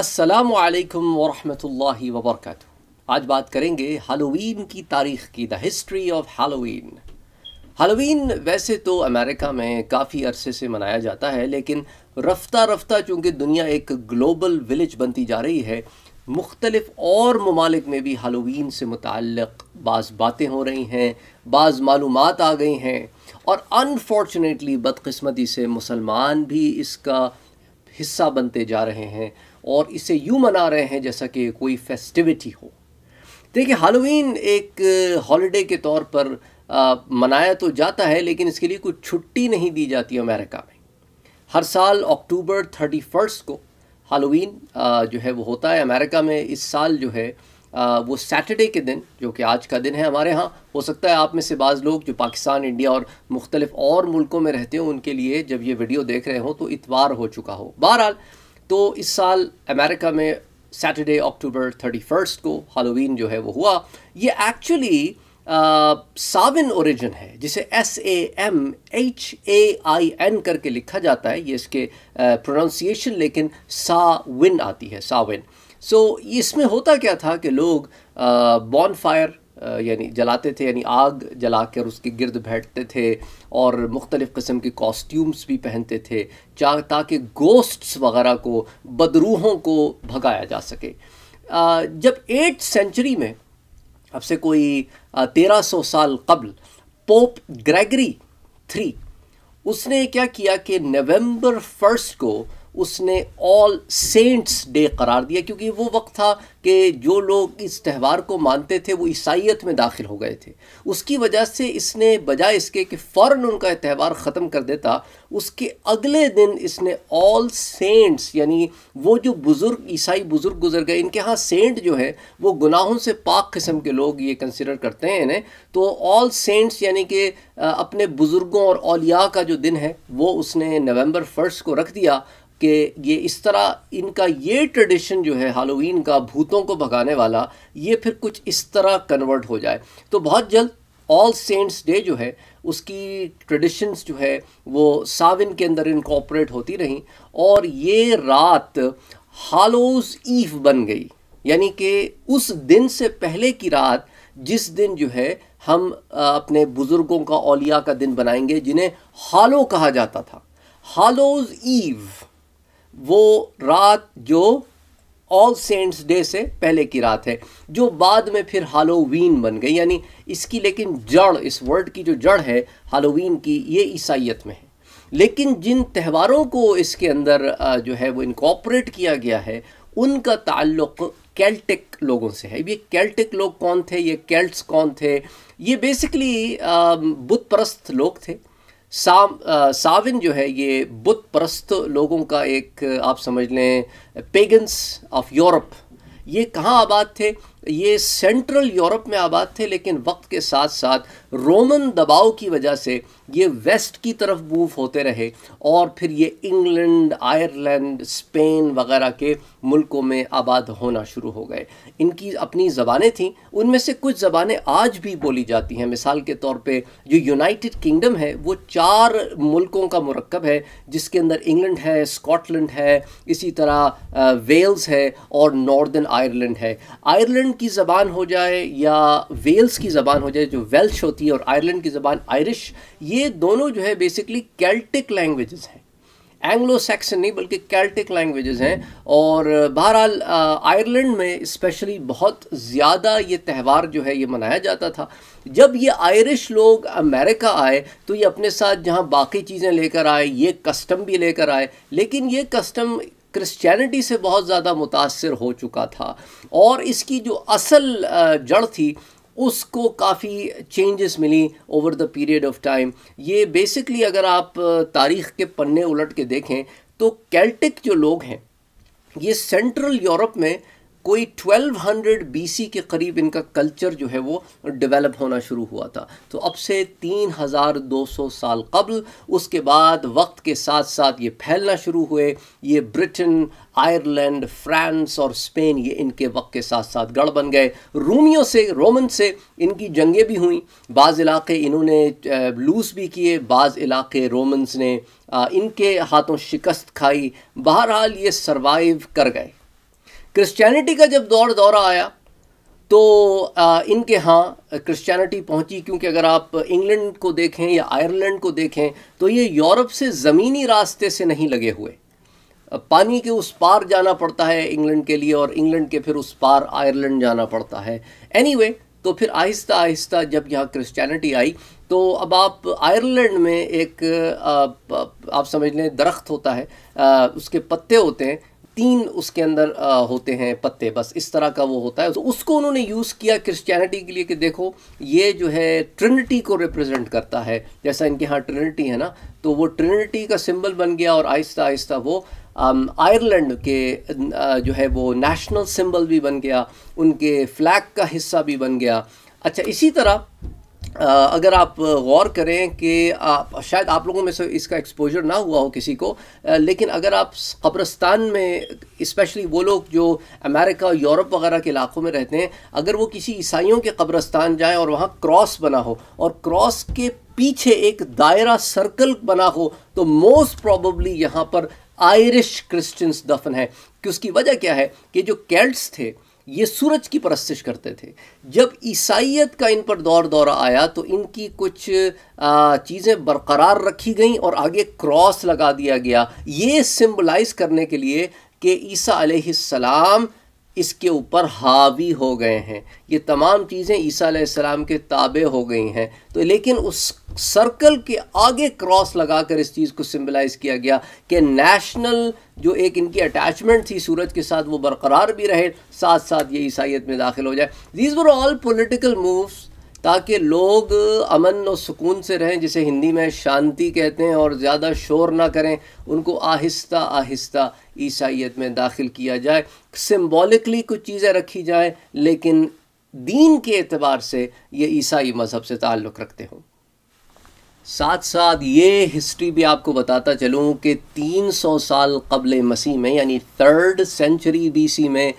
असलकम वरहमल वबरक आज बात करेंगे हालोवीन की तारीख़ की the history of Halloween Halloween वैसे तो अमेरिका में काफ़ी अरसे से मनाया जाता है लेकिन रफ्ता रफ्ता चूँकि दुनिया एक ग्लोबल विलेज बनती जा रही है मुख्तलिफ़ और ममालिक में भी हालोवीन से मुतल बाज़ बातें हो रही हैं बाज़ मालूम आ गई हैं और अनफॉर्चुनेटली बदकस्मती से मुसलमान भी इसका हिस्सा बनते जा रहे हैं और इसे यूँ मना रहे हैं जैसा कि कोई फेस्टिविटी हो देखिए हालोवीन एक हॉलिडे के तौर पर आ, मनाया तो जाता है लेकिन इसके लिए कोई छुट्टी नहीं दी जाती अमेरिका में हर साल अक्टूबर थर्टी फर्स्ट को हालोवीन जो है वो होता है अमेरिका में इस साल जो है आ, वो सैटरडे के दिन जो कि आज का दिन है हमारे यहाँ हो सकता है आप में से बाज़ लोग जो पाकिस्तान इंडिया और मुख्तलिफ़ और मुल्कों में रहते हो उनके लिए जब ये वीडियो देख रहे हों तो इतवार हो चुका हो बहरहाल तो इस साल अमेरिका में सैटरडे अक्टूबर थर्टी फर्स्ट को हालोवीन जो है वो हुआ ये एक्चुअली साविन ओरिजिन है जिसे S A M H A I N करके लिखा जाता है ये इसके प्रोनाउंसिएशन लेकिन साविन आती है साविन सो so, इसमें होता क्या था कि लोग बॉन फायर यानी जलाते थे यानी आग जला कर उसके गिरद बैठते थे और मुख्तलिफ़ किस्म के कॉस्ट्यूम्स भी पहनते थे चाह ताकि गोस्ट्स वगैरह को बदरूहों को भगाया जा सके जब एट सेंचुरी में अब से कोई तेरह सौ साल कबल पोप ग्रेगरी थ्री उसने क्या किया कि नवंबर फर्स्ट को उसने ऑल सेंट्स डे करार दिया क्योंकि वो वक्त था कि जो लोग इस त्यौहार को मानते थे वो ईसाइत में दाखिल हो गए थे उसकी वजह से इसने बजाय इसके कि फ़ौर उनका त्यौहार ख़त्म कर देता उसके अगले दिन इसने ऑल सेंट्स यानी वो जो बुज़ुर्ग ईसाई बुज़ुर्ग गुजर गए इनके यहाँ सेंट जो है वो गुनाहों से पाक किस्म के लोग ये कंसिडर करते हैं इन्हें तो ऑल सेंट्स यानी कि अपने बुज़ुर्गों और अलिया का जो दिन है वो उसने नवम्बर फर्स्ट को रख दिया कि ये इस तरह इनका ये ट्रेडिशन जो है हालोवीन का भूतों को भगाने वाला ये फिर कुछ इस तरह कन्वर्ट हो जाए तो बहुत जल्द ऑल सेंट्स डे जो है उसकी ट्रेडिशंस जो है वो साविन के अंदर इनकॉपरेट होती रहीं और ये रात हालोज ईव बन गई यानी कि उस दिन से पहले की रात जिस दिन जो है हम अपने बुज़ुर्गों का ओलिया का दिन बनाएंगे जिन्हें हालो कहा जाता था हालोज ईव वो रात जो ऑल सेंट्स डे से पहले की रात है जो बाद में फिर हालोवीन बन गई यानी इसकी लेकिन जड़ इस वर्ड की जो जड़ है हालोवीन की ये ईसाइत में है लेकिन जिन त्यौहारों को इसके अंदर जो है वो इनकॉपरेट किया गया है उनका ताल्लुक़ कैल्टिक लोगों से है ये कैल्टिक लोग कौन थे ये कैल्ट्स कौन थे ये बेसिकली बुत परस्त लोग थे साम आ, साविन जो है ये बुत परस्त लोगों का एक आप समझ लें पेगन्स ऑफ यूरोप ये कहाँ आबाद थे ये सेंट्रल यूरोप में आबाद थे लेकिन वक्त के साथ साथ रोमन दबाव की वजह से ये वेस्ट की तरफ मूव होते रहे और फिर ये इंग्लैंड आयरलैंड स्पेन वगैरह के मुल्कों में आबाद होना शुरू हो गए इनकी अपनी ज़बानें थीं उनमें से कुछ ज़बानें आज भी बोली जाती हैं मिसाल के तौर पे जो यूनाइटेड किंगडम है वो चार मुल्कों का मरकब है जिसके अंदर इंग्लैंड है स्कॉटलैंड है इसी तरह वेल्स है और नॉर्दर्न आयरलैंड है आयरलैंड की ज़बान हो जाए या वेल्स की ज़बान हो जाए जो वेल्श होती होती है और आयरलैंड की ज़बान आयरिश ये दोनों जो है बेसिकली कैल्टिक लैंग्वेजेस हैं एंग्लो सैक्सन नहीं बल्कि कैल्टिक लैंग्वेजेस हैं और बहरहाल आयरलैंड में स्पेशली बहुत ज़्यादा ये त्यौहार जो है ये मनाया जाता था जब ये आयरिश लोग अमेरिका आए तो ये अपने साथ जहाँ बाकी चीज़ें लेकर आए ये कस्टम भी लेकर आए लेकिन ये कस्टम क्रिश्चियनिटी से बहुत ज़्यादा मुतासर हो चुका था और इसकी जो असल जड़ थी उसको काफ़ी चेंजेस मिली over the period of time ये बेसिकली अगर आप तारीख़ के पन्ने उलट के देखें तो कैल्टिक जो लोग हैं ये सेंट्रल यूरोप में कोई 1200 सी के करीब इनका कल्चर जो है वो डेवलप होना शुरू हुआ था तो अब से 3200 साल कबल उसके बाद वक्त के साथ साथ ये फैलना शुरू हुए ये ब्रिटेन आयरलैंड फ्रांस और स्पेन ये इनके वक्त के साथ साथ गढ़ बन गए रूमियों से रोमन से इनकी जंगें भी हुई बाज़ इलाके इन्होंने लूज भी किए बाज़ इलाके रोमन्स ने इनके हाथों शिकस्त खाई बहरहाल ये सर्वाइव कर गए क्रिश्चियनिटी का जब दौर दौरा आया तो आ, इनके यहाँ क्रिश्चियनिटी पहुंची क्योंकि अगर आप इंग्लैंड को देखें या आयरलैंड को देखें तो ये यूरोप से ज़मीनी रास्ते से नहीं लगे हुए पानी के उस पार जाना पड़ता है इंग्लैंड के लिए और इंग्लैंड के फिर उस पार आयरलैंड जाना पड़ता है एनीवे anyway, तो फिर आहिस्ता आहिस्ता जब यहाँ क्रिश्चियनिटी आई तो अब आप आयरलैंड में एक आप समझ लें दरख्त होता है उसके पत्ते होते हैं तीन उसके अंदर आ, होते हैं पत्ते बस इस तरह का वो होता है तो उसको उन्होंने यूज़ किया क्रिश्चियनिटी के लिए कि देखो ये जो है ट्रिनिटी को रिप्रेजेंट करता है जैसा इनके यहाँ ट्रिनिटी है ना तो वो ट्रिनिटी का सिंबल बन गया और आहिस्ता आहिस्ता वो आयरलैंड के जो है वो नेशनल सिंबल भी बन गया उनके फ्लैग का हिस्सा भी बन गया अच्छा इसी तरह अगर आप गौर करें कि आप शायद आप लोगों में से इसका एक्सपोजर ना हुआ हो किसी को लेकिन अगर आप कब्रस्तान में इस्पेशली वो लोग जो अमेरिका यूरोप वगैरह के इलाकों में रहते हैं अगर वो किसी ईसाइयों के कब्रस्तान जाएं और वहाँ क्रॉस बना हो और क्रॉस के पीछे एक दायरा सर्कल बना हो तो मोस्ट प्रॉबली यहाँ पर आयरिश क्रिश्चियंस दफन है कि उसकी वजह क्या है कि जो कैल्ट्स थे ये सूरज की परस्तिश करते थे जब ईसाइत का इन पर दौर दौरा आया तो इनकी कुछ चीज़ें बरकरार रखी गईं और आगे क्रॉस लगा दिया गया ये सिम्बलाइज करने के लिए कि ईसा सलाम इसके ऊपर हावी हो गए हैं ये तमाम चीज़ें ईसा सलाम के ताबे हो गई हैं तो लेकिन उस सर्कल के आगे क्रॉस लगाकर इस चीज़ को सिम्बलाइज़ किया गया कि नेशनल जो एक इनकी अटैचमेंट थी सूरज के साथ वो बरकरार भी रहे साथ साथ ये ईसाइत में दाखिल हो जाए these were all political moves ताकि लोग अमन और सुकून से रहें जिसे हिंदी में शांति कहते हैं और ज़्यादा शोर ना करें उनको आहिस्ता आहिस्ता ईसाइत में दाखिल किया जाए सिम्बॉलिकली कुछ चीज़ें रखी जाए लेकिन दीन के एतबार से ये ईसाई मज़हब से ताल्लुक़ रखते हों साथ साथ ये हिस्ट्री भी आपको बताता चलूँ कि 300 साल कबल मसीह में यानी थर्ड सेंचुरी बीसी में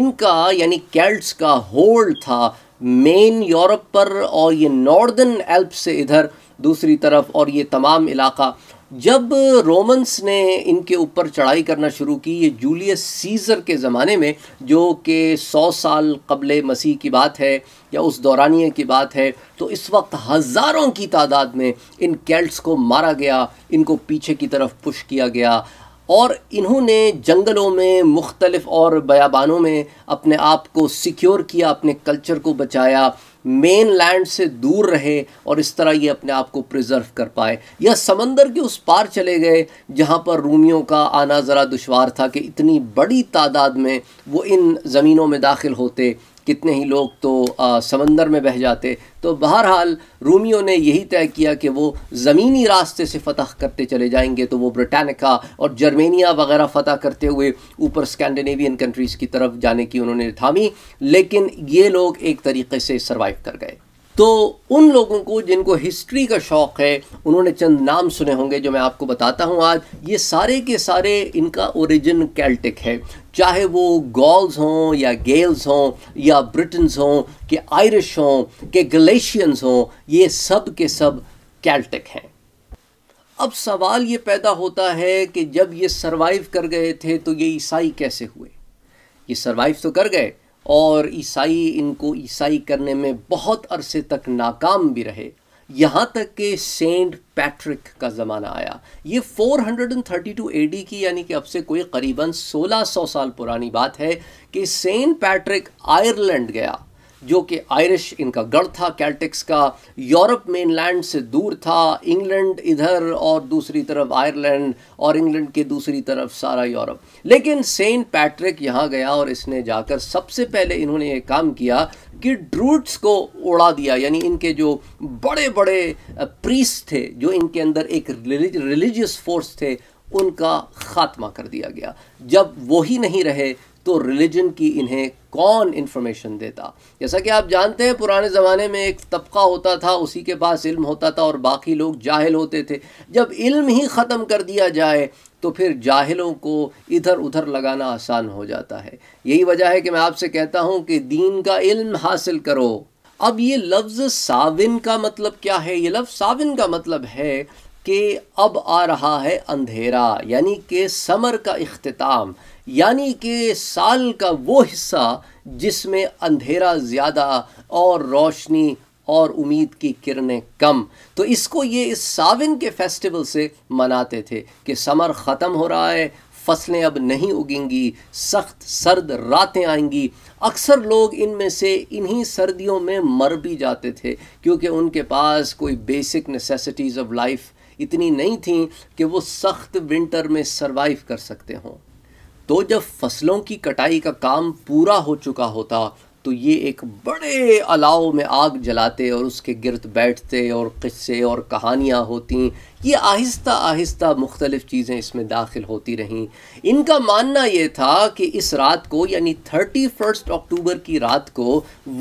इनका यानी कैल्ट्स का होल्ड था मेन यूरोप पर और ये नॉर्दर्न एल्प से इधर दूसरी तरफ और ये तमाम इलाका जब रोमन्स ने इनके ऊपर चढ़ाई करना शुरू की ये जूलियस सीज़र के ज़माने में जो कि सौ साल कबल मसीह की बात है या उस दौरानिए की बात है तो इस वक्त हज़ारों की तादाद में इन कैल्ट्स को मारा गया इनको पीछे की तरफ पुश किया गया और इन्होंने जंगलों में मुख्तलफ़ और बयाबानों में अपने आप को सिक्योर किया अपने कल्चर को बचाया मेन लैंड से दूर रहे और इस तरह ये अपने आप को प्रिजर्व कर पाए या समंदर के उस पार चले गए जहाँ पर रूमियों का आना ज़रा दुशवार था कि इतनी बड़ी तादाद में वो इन ज़मीनों में दाखिल होते कितने ही लोग तो समंदर में बह जाते तो बहरहाल रूमियों ने यही तय किया कि वो ज़मीनी रास्ते से फ़तह करते चले जाएंगे तो वो ब्रिटानिका और जर्मेनिया वगैरह फ़तह करते हुए ऊपर स्कैंडिनेवियन कंट्रीज़ की तरफ जाने की उन्होंने थामी लेकिन ये लोग एक तरीके से सर्वाइव कर गए तो उन लोगों को जिनको हिस्ट्री का शौक़ है उन्होंने चंद नाम सुने होंगे जो मैं आपको बताता हूँ आज ये सारे के सारे इनका ओरिजिन कैल्टिक है चाहे वो गॉल्स हों या गेल्स हों या ब्रिटन्स हों के आयरिश हों के गलेशियंस हों ये सब के सब कैल्टिक हैं अब सवाल ये पैदा होता है कि जब ये सरवाइव कर गए थे तो ये ईसाई कैसे हुए ये सरवाइव तो कर गए और ईसाई इनको ईसाई करने में बहुत अरसे तक नाकाम भी रहे यहाँ तक कि सेंट पैट्रिक का ज़माना आया ये 432 हंड्रेड की यानी कि अब से कोई करीबन 1600 साल पुरानी बात है कि सेंट पैट्रिक आयरलैंड गया जो कि आयरिश इनका गढ़ था कैल्टिक्स का यूरोप मेनलैंड से दूर था इंग्लैंड इधर और दूसरी तरफ आयरलैंड और इंग्लैंड के दूसरी तरफ सारा यूरोप लेकिन सेंट पैट्रिक यहाँ गया और इसने जाकर सबसे पहले इन्होंने ये काम किया कि ड्रूट्स को उड़ा दिया यानी इनके जो बड़े बड़े प्रीस थे जो इनके अंदर एक रिलीजियस फोर्स थे उनका ख़ात्मा कर दिया गया जब वही नहीं रहे तो रिलीजन की इन्हें कौन इन्फॉर्मेशन देता जैसा कि आप जानते हैं पुराने ज़माने में एक तबका होता था उसी के पास इल्म होता था और बाकी लोग जाहिल होते थे जब इल्म ही ख़त्म कर दिया जाए तो फिर जाहिलों को इधर उधर लगाना आसान हो जाता है यही वजह है कि मैं आपसे कहता हूँ कि दीन का इल्म हासिल करो अब ये लफ्ज़ साविन का मतलब क्या है ये लफ्ज़ साविन का मतलब है कि अब आ रहा है अंधेरा यानी कि समर का अख्ताम यानी कि साल का वो हिस्सा जिसमें अंधेरा ज़्यादा और रोशनी और उम्मीद की किरणें कम तो इसको ये इस सावन के फेस्टिवल से मनाते थे कि समर ख़त्म हो रहा है फसलें अब नहीं उगेंगी सख्त सर्द रातें आएंगी अक्सर लोग इनमें से इन्हीं सर्दियों में मर भी जाते थे क्योंकि उनके पास कोई बेसिक नेसेसिटीज़ ऑफ लाइफ इतनी नहीं थी कि वो सख्त विंटर में सर्वाइव कर सकते हों तो जब फसलों की कटाई का काम पूरा हो चुका होता तो ये एक बड़े अलाव में आग जलाते और उसके गिरद बैठते और किस्से और कहानियाँ होती ये आहिस्ता आहिस्ता मुख्तलिफ़ चीज़ें इसमें दाखिल होती रहीं इनका मानना ये था कि इस रात को यानी थर्टी फर्स्ट अक्टूबर की रात को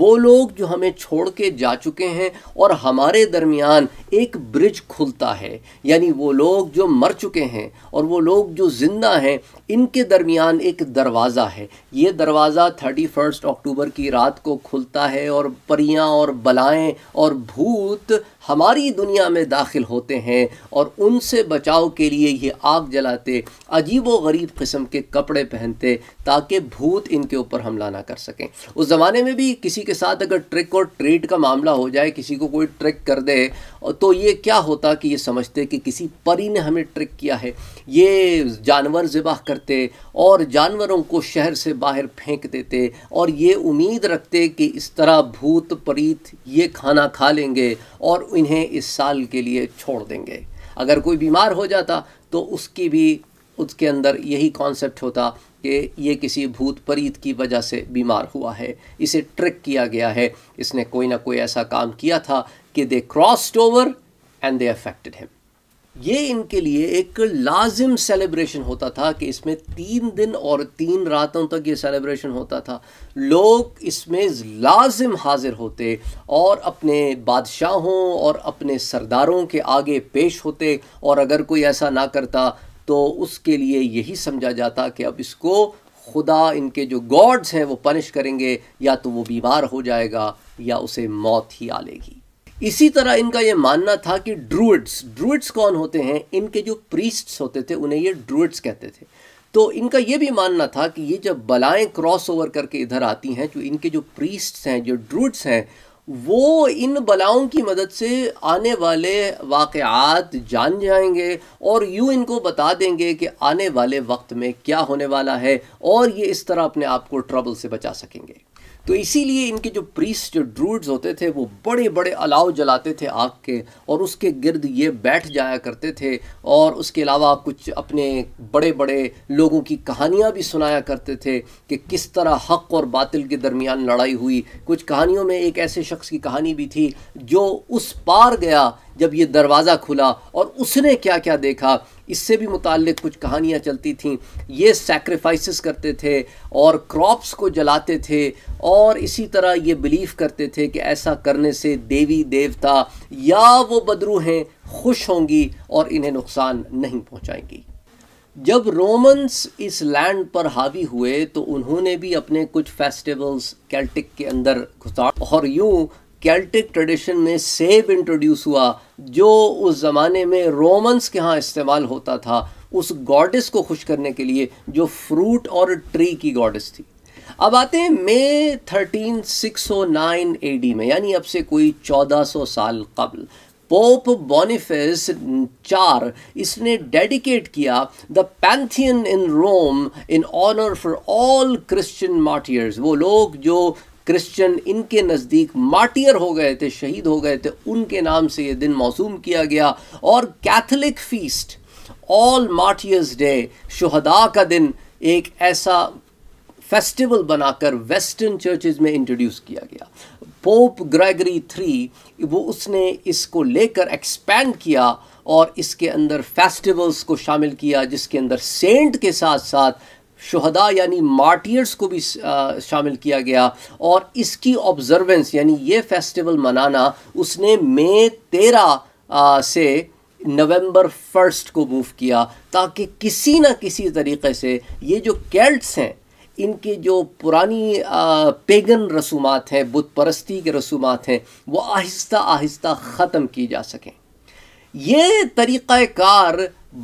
वो लोग जो हमें छोड़ के जा चुके हैं और हमारे दरमियान एक ब्रिज खुलता है यानी वो लोग जो मर चुके हैं और वो लोग जो ज़िंदा हैं इनके दरमियान एक दरवाज़ा है ये दरवाज़ा थर्टी फर्स्ट अक्टूबर की रात को खुलता है और परियाँ और बलाएँ और भूत हमारी दुनिया में दाखिल होते हैं और उनसे बचाव के लिए ये आग जलाते अजीब व गरीब किस्म के कपड़े पहनते ताकि भूत इनके ऊपर हमला ना कर सकें उस ज़माने में भी किसी के साथ अगर ट्रिक और ट्रेड का मामला हो जाए किसी को कोई ट्रिक कर दे तो ये क्या होता कि ये समझते कि किसी परी ने हमें ट्रिक किया है ये जानवर ज़िबाह करते और जानवरों को शहर से बाहर फेंक देते और ये उम्मीद रखते कि इस तरह भूत परीत ये खाना खा लेंगे और इन्हें इस साल के लिए छोड़ देंगे अगर कोई बीमार हो जाता तो उसकी भी उसके अंदर यही कॉन्सेप्ट होता कि ये किसी भूत परीत की वजह से बीमार हुआ है इसे ट्रिक किया गया है इसने कोई ना कोई ऐसा काम किया था कि they crossed over and they affected him ये इनके लिए एक लाजिम सेलिब्रेशन होता था कि इसमें तीन दिन और तीन रातों तक ये सेलिब्रेशन होता था लोग इसमें लाजिम हाजिर होते और अपने बादशाहों और अपने सरदारों के आगे पेश होते और अगर कोई ऐसा ना करता तो उसके लिए यही समझा जाता कि अब इसको खुदा इनके जो गॉड्स हैं वो पनिश करेंगे या तो वो बीमार हो जाएगा या उसे मौत ही आ लेगी इसी तरह इनका ये मानना था कि ड्रूड्स ड्रूड्स कौन होते हैं इनके जो प्रीस्ट्स होते थे उन्हें ये ड्रूड्स कहते थे तो इनका ये भी मानना था कि ये जब बलाएं क्रॉस ओवर करके इधर आती हैं तो इनके जो प्रीस्ट्स हैं जो ड्रूड्स हैं वो इन बलाओं की मदद से आने वाले वाकयात जान जाएंगे और यूँ इनको बता देंगे कि आने वाले वक्त में क्या होने वाला है और ये इस तरह अपने आप को ट्रबल से बचा सकेंगे तो इसीलिए इनके जो प्रीस्ट जो ड्रूड्स होते थे वो बड़े बड़े अलाव जलाते थे आग के और उसके गिर्द ये बैठ जाया करते थे और उसके अलावा कुछ अपने बड़े बड़े लोगों की कहानियाँ भी सुनाया करते थे कि किस तरह हक और बातिल के दरमियान लड़ाई हुई कुछ कहानियों में एक ऐसे शख्स शख्स की कहानी भी थी जो उस पार गया जब ये दरवाज़ा खुला और उसने क्या क्या देखा इससे भी मुतक कुछ कहानियाँ चलती थीं ये सैक्रिफाइसेस करते थे और क्रॉप्स को जलाते थे और इसी तरह ये बिलीव करते थे कि ऐसा करने से देवी देवता या वो बदरू हैं खुश होंगी और इन्हें नुकसान नहीं पहुँचाएंगी जब रोमन्स इस लैंड पर हावी हुए तो उन्होंने भी अपने कुछ फेस्टिवल्स कैल्टिक के अंदर घुसा और यूं कैल्टिक ट्रेडिशन में सेब इंट्रोड्यूस हुआ जो उस ज़माने में रोमन्स के यहाँ इस्तेमाल होता था उस गॉडेस को खुश करने के लिए जो फ्रूट और ट्री की गॉडेस थी अब आते हैं May thirteen six nine A D में यानी अब से कोई चौदह सौ साल कबल पोप बोनिफेस चार इसने डेडिकेट किया the Pantheon in Rome in honour for all Christian martyrs वो लोग जो क्रिश्चियन इनके नज़दीक मार्टियर हो गए थे शहीद हो गए थे उनके नाम से ये दिन मौसूम किया गया और Catholic feast all martyrs day शहदा का दिन एक ऐसा फेस्टिवल बनाकर वेस्टर्न चर्चेज में इंट्रोड्यूस किया गया पोप ग्रेगरी थ्री वो उसने इसको लेकर एक्सपेंड किया और इसके अंदर फेस्टिवल्स को शामिल किया जिसके अंदर सेंट के साथ साथ शहदा यानी मार्टियर्स को भी शामिल किया गया और इसकी ऑब्जर्वेंस यानी ये फेस्टिवल मनाना उसने मई तेरह से नवंबर फर्स्ट को मूव किया ताकि किसी न किसी तरीके से ये जो कैल्ट्स हैं इनके जो पुरानी पेगन रसूमात हैं बुत परस्ती के रसूमात हैं वो आहिस्ता आहिस्ता ख़त्म की जा सकें ये तरीक़ार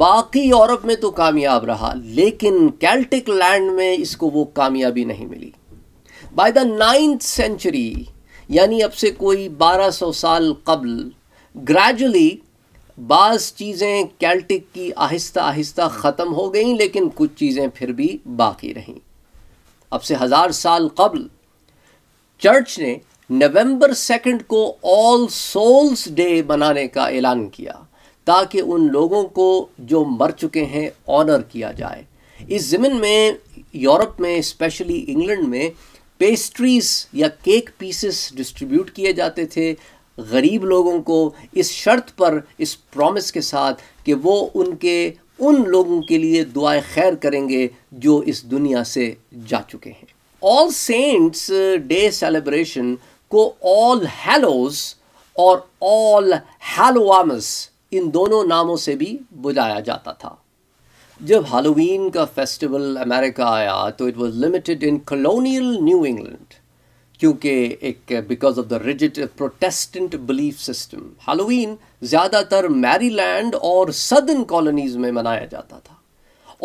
बाकी यूरोप में तो कामयाब रहा लेकिन कैल्टिक लैंड में इसको वो कामयाबी नहीं मिली बाय द नाइन्थ सेंचुरी यानी अब से कोई 1200 साल कबल ग्रेजुअली बाज़ चीज़ें कैल्टिक की आहिस्ता आहिस्ता ख़त्म हो गई लेकिन कुछ चीज़ें फिर भी बाकी रहीं अब से हज़ार साल कबल चर्च ने नवंबर सेकंड को ऑल सोल्स डे मनाने का ऐलान किया ताकि उन लोगों को जो मर चुके हैं ऑनर किया जाए इस ज़मीन में यूरोप में स्पेशली इंग्लैंड में पेस्ट्रीज या केक पीसेस डिस्ट्रीब्यूट किए जाते थे गरीब लोगों को इस शर्त पर इस प्रॉमिस के साथ कि वो उनके उन लोगों के लिए दुआ खैर करेंगे जो इस दुनिया से जा चुके हैं ऑल सेंट्स डे सेलिब्रेशन को ऑल हेलोज और ऑल हेलोवामस इन दोनों नामों से भी बुलाया जाता था जब हालोवीन का फेस्टिवल अमेरिका आया तो it was limited in colonial New England क्योंकि एक because of the rigid protestant belief system Halloween ज़्यादातर मैरीलैंड और सदर्न कॉलोनीज़ में मनाया जाता था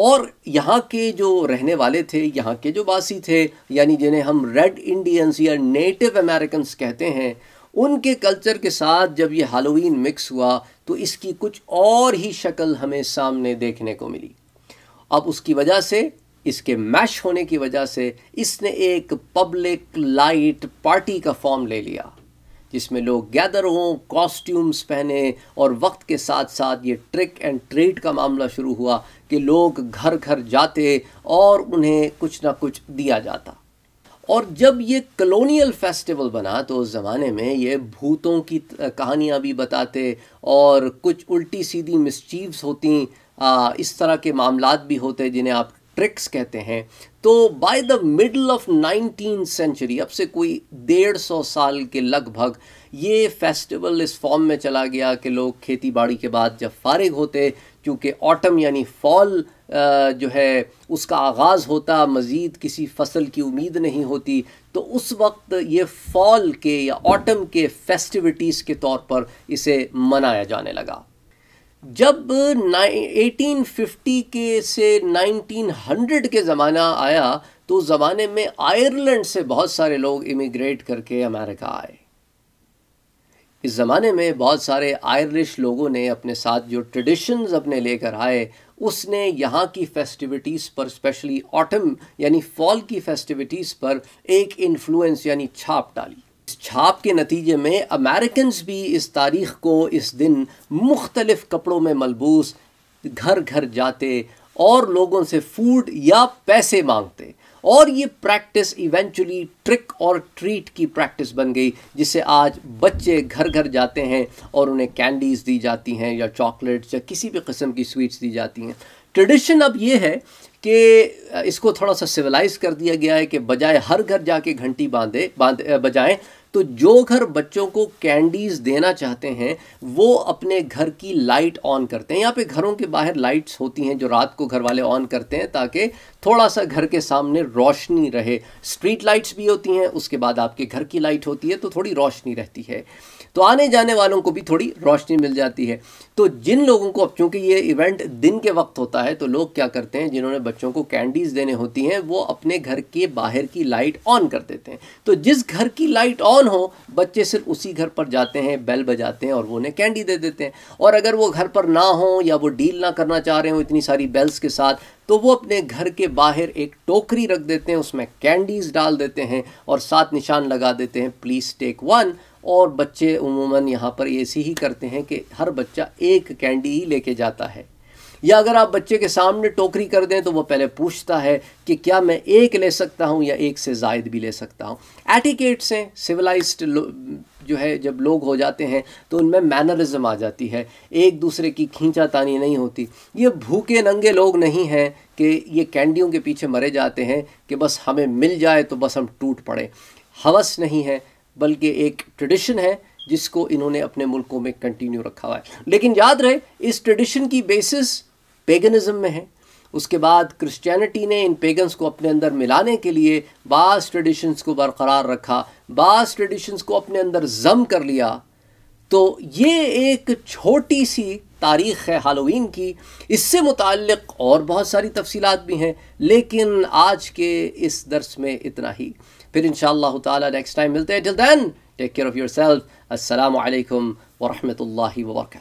और यहाँ के जो रहने वाले थे यहाँ के जो बासी थे यानी जिन्हें हम रेड इंडियंस या नेटिव अमेरिकन कहते हैं उनके कल्चर के साथ जब ये हालोवीन मिक्स हुआ तो इसकी कुछ और ही शक्ल हमें सामने देखने को मिली अब उसकी वजह से इसके मैश होने की वजह से इसने एक पब्लिक लाइट पार्टी का फॉर्म ले लिया जिसमें लोग गैदर हों कॉस्ट्यूम्स पहने और वक्त के साथ साथ ये ट्रिक एंड ट्रेड का मामला शुरू हुआ कि लोग घर घर जाते और उन्हें कुछ ना कुछ दिया जाता और जब ये कलोनियल फेस्टिवल बना तो उस ज़माने में ये भूतों की कहानियाँ भी बताते और कुछ उल्टी सीधी मिसचीव्स होती इस तरह के मामला भी होते जिन्हें आप ट्रिक्स कहते हैं तो by the middle of nineteen century अब से कोई डेढ़ सौ साल के लगभग ये फेस्टिवल इस फॉर्म में चला गया कि लोग खेती बाड़ी के बाद जब फारिग होते क्योंकि ऑटम यानी फॉल जो है उसका आगाज़ होता मज़ीद किसी फसल की उम्मीद नहीं होती तो उस वक्त ये फॉल के या ऑटम के फेस्टिविटीज़ के तौर पर इसे मनाया जाने लगा जब 1850 के से 1900 के ज़माना आया तो उस ज़माने में आयरलैंड से बहुत सारे लोग इमिग्रेट करके अमेरिका आए इस ज़माने में बहुत सारे आयरिश लोगों ने अपने साथ जो ट्रेडिशंस अपने लेकर आए उसने यहाँ की फेस्टिविटीज़ पर स्पेशली ऑटम यानी फॉल की फेस्टिविटीज़ पर एक इन्फ्लुएंस यानी छाप डाली छाप के नतीजे में अमेरिकन भी इस तारीख़ को इस दिन मुख्तलफ़ कपड़ों में मलबूस घर घर जाते और लोगों से फूड या पैसे मांगते और ये प्रैक्टिस इवेंचुअली ट्रिक और ट्रीट की प्रैक्टिस बन गई जिससे आज बच्चे घर घर जाते हैं और उन्हें कैंडीज़ दी जाती हैं या चॉकलेट्स या किसी भी किस्म की स्वीट्स दी जाती हैं ट्रेडिशन अब ये है कि इसको थोड़ा सा सिविलाइज कर दिया गया है कि बजाय हर घर जाके घंटी बांधे बांध बजाएँ तो जो घर बच्चों को कैंडीज़ देना चाहते हैं वो अपने घर की लाइट ऑन करते हैं यहाँ पे घरों के बाहर लाइट्स होती हैं जो रात को घर वाले ऑन करते हैं ताकि थोड़ा सा घर के सामने रोशनी रहे स्ट्रीट लाइट्स भी होती हैं उसके बाद आपके घर की लाइट होती है तो थोड़ी रोशनी रहती है तो आने जाने वालों को भी थोड़ी रोशनी मिल जाती है तो जिन लोगों को अब चूँकि ये इवेंट दिन के वक्त होता है तो लोग क्या करते हैं जिन्होंने बच्चों को कैंडीज़ देने होती हैं वो अपने घर के बाहर की लाइट ऑन कर देते हैं तो जिस घर की लाइट ऑन हो बच्चे सिर्फ उसी घर पर जाते हैं बेल बजाते हैं और वो उन्हें कैंडी दे देते हैं और अगर वो घर पर ना हो या वो डील ना करना चाह रहे हो इतनी सारी बेल्स के साथ तो वो अपने घर के बाहर एक टोकरी रख देते हैं उसमें कैंडीज़ डाल देते हैं और साथ निशान लगा देते हैं प्लीज़ टेक वन और बच्चे उमूमन यहाँ पर ऐसे ही करते हैं कि हर बच्चा एक कैंडी ही लेके जाता है या अगर आप बच्चे के सामने टोकरी कर दें तो वो पहले पूछता है कि क्या मैं एक ले सकता हूँ या एक से जायद भी ले सकता हूँ एटिकेट्स हैं सिविलाइज्ड जो है जब लोग हो जाते हैं तो उनमें मैनरिज्म आ जाती है एक दूसरे की खींचातानी नहीं होती ये भूखे नंगे लोग नहीं हैं कि ये कैंडियों के पीछे मरे जाते हैं कि बस हमें मिल जाए तो बस हम टूट पड़े हवस नहीं है बल्कि एक ट्रेडिशन है जिसको इन्होंने अपने मुल्कों में कंटिन्यू रखा हुआ है लेकिन याद रहे इस ट्रेडिशन की बेसिस पेगनिज़म में है उसके बाद क्रिश्चियनिटी ने इन पेगन्स को अपने अंदर मिलाने के लिए बास ट्रेडिशंस को बरकरार रखा बास ट्रेडिशंस को अपने अंदर जम कर लिया तो ये एक छोटी सी तारीख़ है हालोवीन की इससे मुतक़ और बहुत सारी तफसीलात भी हैं लेकिन आज के इस दर्स में इतना ही फिर इन शाह नेक्स्ट टाइम मिलते हैं till then take care of yourself असलकम वरहमल वर्का